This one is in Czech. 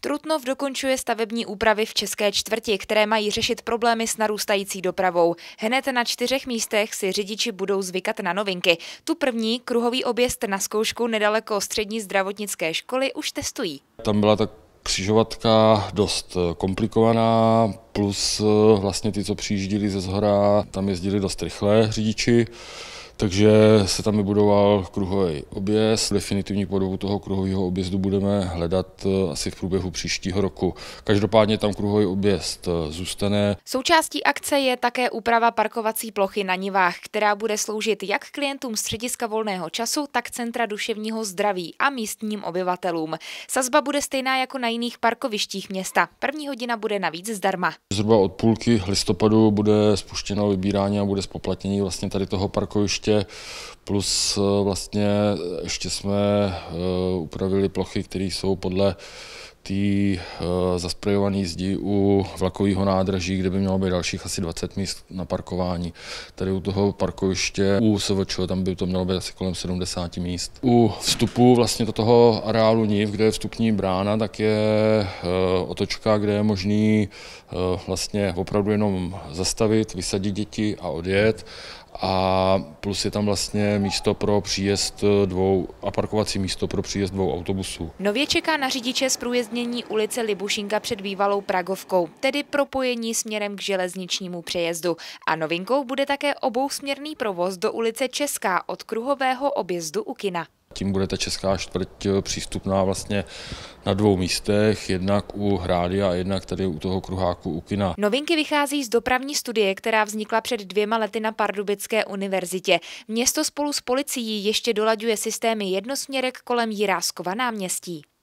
Trutnov dokončuje stavební úpravy v České čtvrti, které mají řešit problémy s narůstající dopravou. Hned na čtyřech místech si řidiči budou zvykat na novinky. Tu první, kruhový objezd na zkoušku nedaleko střední zdravotnické školy, už testují. Tam byla tak křižovatka dost eh, komplikovaná, plus eh, vlastně ty, co přijíždili ze zhora, tam jezdili dost rychle řidiči. Takže se tam vybudoval kruhový objezd. Definitivní podobu toho kruhového objezdu budeme hledat eh, asi v průběhu příštího roku. Každopádně tam kruhový objezd eh, zůstane. Součástí akce je také úprava parkovací plochy na nivách, která bude sloužit jak klientům střediska volného času, tak centra duševního zdraví a místním obyvatelům. Sazba bude stejná jako na jiných parkovištích města. První hodina bude navíc zdarma. Zhruba od půlky listopadu bude spuštěno vybírání a bude spoplatnění vlastně tady toho parkoviště letiště, plus eh, vlastně ještě jsme eh, upravili plochy, které jsou podle té eh, zasprejované zdi u vlakového nádraží, kde by mělo být dalších asi 20 míst na parkování. Tady u toho parkoviště u SVČ, tam by to mělo být asi kolem 70 míst. U vstupu vlastně do toho areálu NIV, kde je vstupní brána, tak je eh, otočka, kde je možný eh, vlastně opravdu jenom zastavit, vysadit děti a odjet a plus je tam vlastně místo pro příjezd dvou a parkovací místo pro příjezd dvou autobusů. Nově čeká na řidiče z průjezdní zpřístupnění ulice Libušinka před bývalou Pragovkou, tedy propojení směrem k železničnímu přejezdu. A novinkou bude také obousměrný provoz do ulice Česká od kruhového objezdu u kina. Tím bude ta česká čtvrť eh, přístupná vlastně na dvou místech, jednak u hrády a jednak tady u toho kruháku u kina. Novinky vychází z dopravní studie, která vznikla před dvěma lety na Pardubické univerzitě. Město spolu s policií ještě dolaďuje systémy jednosměrek kolem Jiráskova náměstí.